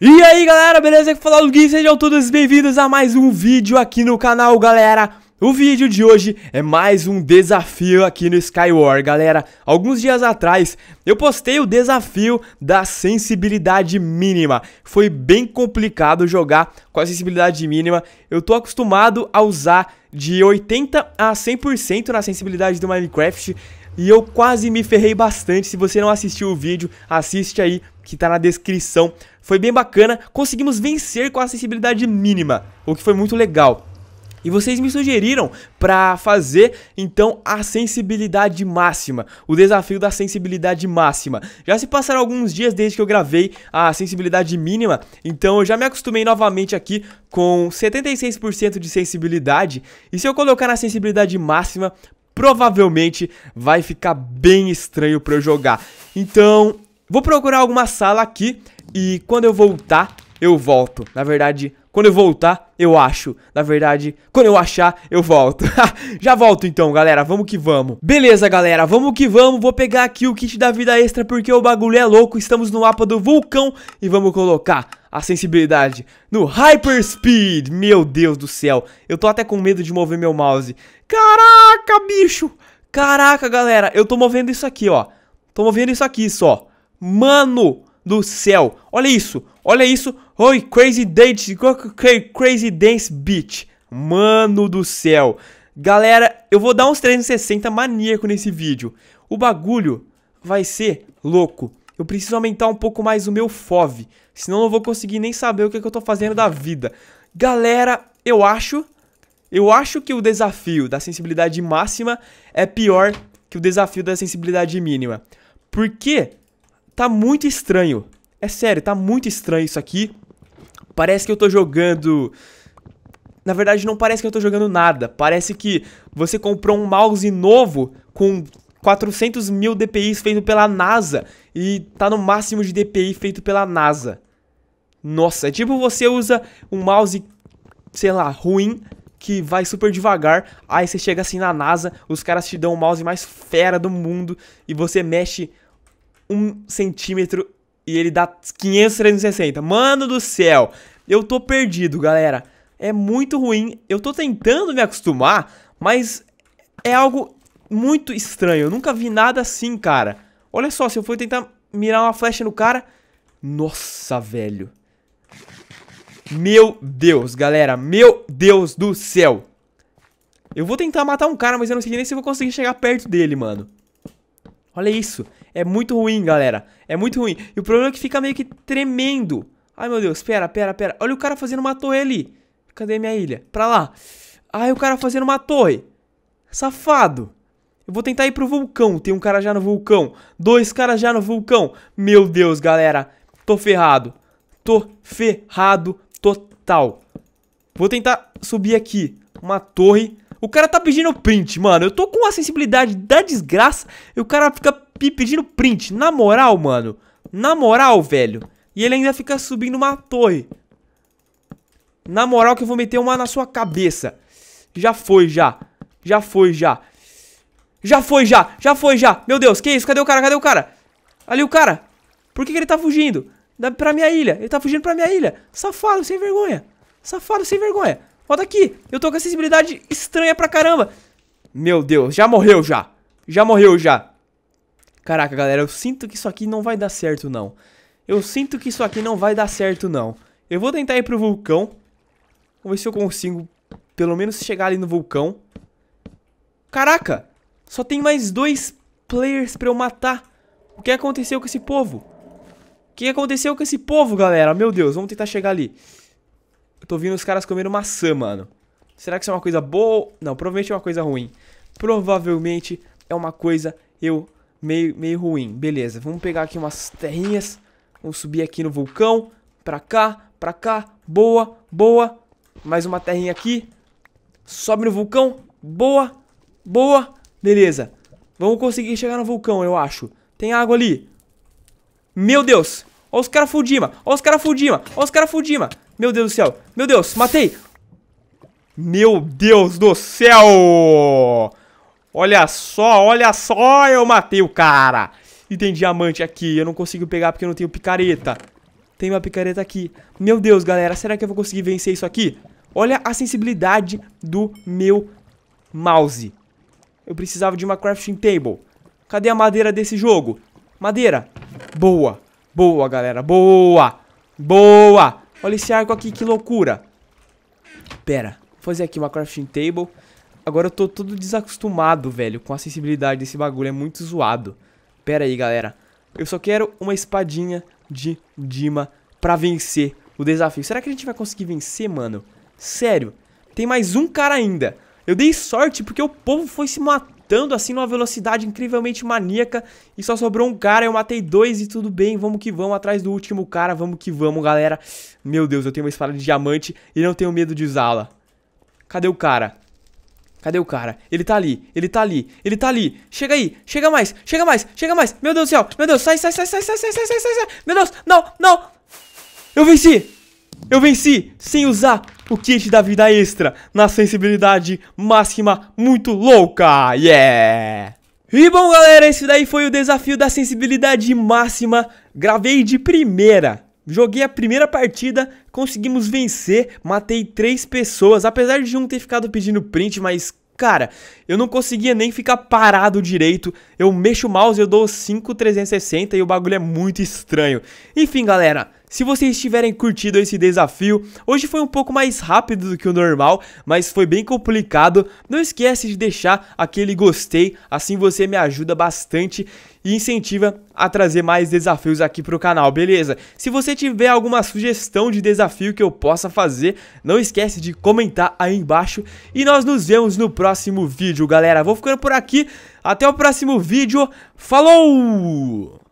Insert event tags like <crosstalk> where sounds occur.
E aí galera, beleza? Aqui falar o Gui, sejam todos bem-vindos a mais um vídeo aqui no canal, galera. O vídeo de hoje é mais um desafio aqui no Skywar, galera. Alguns dias atrás eu postei o desafio da sensibilidade mínima. Foi bem complicado jogar com a sensibilidade mínima. Eu tô acostumado a usar de 80 a 100% na sensibilidade do Minecraft, e eu quase me ferrei bastante. Se você não assistiu o vídeo, assiste aí que tá na descrição. Foi bem bacana, conseguimos vencer com a acessibilidade mínima, o que foi muito legal. E vocês me sugeriram para fazer então a sensibilidade máxima, o desafio da sensibilidade máxima. Já se passaram alguns dias desde que eu gravei a sensibilidade mínima, então eu já me acostumei novamente aqui com 76% de sensibilidade. E se eu colocar na sensibilidade máxima, provavelmente vai ficar bem estranho para eu jogar. Então, vou procurar alguma sala aqui e quando eu voltar, eu volto. Na verdade, quando eu voltar, eu acho. Na verdade, quando eu achar, eu volto. <laughs> Já volto então, galera. Vamos que vamos. Beleza, galera. Vamos que vamos. Vou pegar aqui o kit da vida extra porque o bagulho é louco. Estamos no mapa do vulcão e vamos colocar a sensibilidade no Hyper Speed. Meu Deus do céu. Eu tô até com medo de mover meu mouse. Caraca, bicho. Caraca, galera. Eu tô movendo isso aqui, ó. Tô movendo isso aqui só. Mano, do céu. Olha isso, olha isso. Oi, Crazy Dance, Crazy Dance Beat. Mano do céu. Galera, eu vou dar uns 360 maníaco nesse vídeo. O bagulho vai ser louco. Eu preciso aumentar um pouco mais o meu FOV, senão eu não vou conseguir nem saber o que, é que eu tô fazendo da vida. Galera, eu acho, eu acho que o desafio da sensibilidade máxima é pior que o desafio da sensibilidade mínima. Por quê? Tá muito estranho. É sério, tá muito estranho isso aqui. Parece que eu tô jogando... Na verdade, não parece que eu tô jogando nada. Parece que você comprou um mouse novo com 400 mil DPIs feito pela NASA e tá no máximo de DPI feito pela NASA. Nossa, é tipo você usa um mouse, sei lá, ruim, que vai super devagar, aí você chega assim na NASA, os caras te dão o mouse mais fera do mundo e você mexe um centímetro e ele dá 500, Mano do céu, eu tô perdido, galera. É muito ruim. Eu tô tentando me acostumar, mas é algo muito estranho. Eu nunca vi nada assim, cara. Olha só, se eu for tentar mirar uma flecha no cara... Nossa, velho. Meu Deus, galera. Meu Deus do céu. Eu vou tentar matar um cara, mas eu não sei nem se eu vou conseguir chegar perto dele, mano. Olha isso. É muito ruim, galera. É muito ruim. E o problema é que fica meio que tremendo. Ai, meu Deus. Pera, pera, pera. Olha o cara fazendo uma torre ali. Cadê minha ilha? Pra lá. Ai, o cara fazendo uma torre. Safado. Eu vou tentar ir pro vulcão. Tem um cara já no vulcão. Dois caras já no vulcão. Meu Deus, galera. Tô ferrado. Tô ferrado total. Vou tentar subir aqui. Uma torre. O cara tá pedindo print, mano. Eu tô com a sensibilidade da desgraça e o cara fica pedindo print. Na moral, mano. Na moral, velho. E ele ainda fica subindo uma torre. Na moral que eu vou meter uma na sua cabeça. Já foi, já. Já foi, já. Já foi, já. Já foi, já. Meu Deus, que isso? Cadê o cara? Cadê o cara? Ali o cara. Por que, que ele tá fugindo? Da, pra minha ilha. Ele tá fugindo pra minha ilha. Safado, sem vergonha. Safado, sem vergonha. Volta aqui. Eu tô com acessibilidade estranha pra caramba. Meu Deus, já morreu já. Já morreu já. Caraca, galera, eu sinto que isso aqui não vai dar certo, não. Eu sinto que isso aqui não vai dar certo, não. Eu vou tentar ir pro vulcão. Vamos ver se eu consigo, pelo menos, chegar ali no vulcão. Caraca, só tem mais dois players pra eu matar. O que aconteceu com esse povo? O que aconteceu com esse povo, galera? Meu Deus, vamos tentar chegar ali. Eu tô ouvindo os caras comendo maçã, mano. Será que isso é uma coisa boa? Não, provavelmente é uma coisa ruim. Provavelmente é uma coisa eu meio, meio ruim. Beleza, vamos pegar aqui umas terrinhas. Vamos subir aqui no vulcão. Pra cá, pra cá. Boa, boa. Mais uma terrinha aqui. Sobe no vulcão. Boa, boa. Beleza. Vamos conseguir chegar no vulcão, eu acho. Tem água ali. Meu Deus. Olha os caras Fudima. Olha os caras Fudima. Olha os caras Fudima. Meu Deus do céu. Meu Deus, matei. Meu Deus do céu. Olha só, olha só, eu matei o cara. E tem diamante aqui. Eu não consigo pegar porque eu não tenho picareta. Tem uma picareta aqui. Meu Deus, galera, será que eu vou conseguir vencer isso aqui? Olha a sensibilidade do meu mouse. Eu precisava de uma crafting table. Cadê a madeira desse jogo? Madeira. Boa. Boa, galera. Boa. Boa. Olha esse arco aqui, que loucura. Pera, vou fazer aqui uma crafting table. Agora eu tô todo desacostumado, velho, com a sensibilidade desse bagulho. É muito zoado. Pera aí, galera. Eu só quero uma espadinha de Dima pra vencer o desafio. Será que a gente vai conseguir vencer, mano? Sério, tem mais um cara ainda. Eu dei sorte porque o povo foi se matar chutando assim numa velocidade incrivelmente maníaca. E só sobrou um cara, eu matei dois e tudo bem, vamos que vamos, atrás do último cara, vamos que vamos, galera. Meu Deus, eu tenho uma espada de diamante e não tenho medo de usá-la. Cadê o cara? Cadê o cara? Ele tá ali, ele tá ali, ele tá ali. Chega aí, chega mais, chega mais, chega mais. Meu Deus do céu, meu Deus, sai, sai, sai, sai, sai, sai, sai, sai, sai. Meu Deus, não, não. Eu venci! Eu venci sem usar o kit da vida extra na sensibilidade máxima muito louca. Yeah! E bom, galera, esse daí foi o desafio da sensibilidade máxima. Gravei de primeira. Joguei a primeira partida, conseguimos vencer, matei três pessoas, apesar de um ter ficado pedindo print, mas Cara, eu não conseguia nem ficar parado direito. Eu mexo o mouse, eu dou 5360 e o bagulho é muito estranho. Enfim, galera, se vocês tiverem curtido esse desafio, hoje foi um pouco mais rápido do que o normal, mas foi bem complicado. Não esquece de deixar aquele gostei, assim você me ajuda bastante e incentiva a trazer mais desafios aqui pro canal, beleza? Se você tiver alguma sugestão de desafio que eu possa fazer, não esquece de comentar aí embaixo. E nós nos vemos no próximo vídeo, galera. Vou ficando por aqui. Até o próximo vídeo. Falou!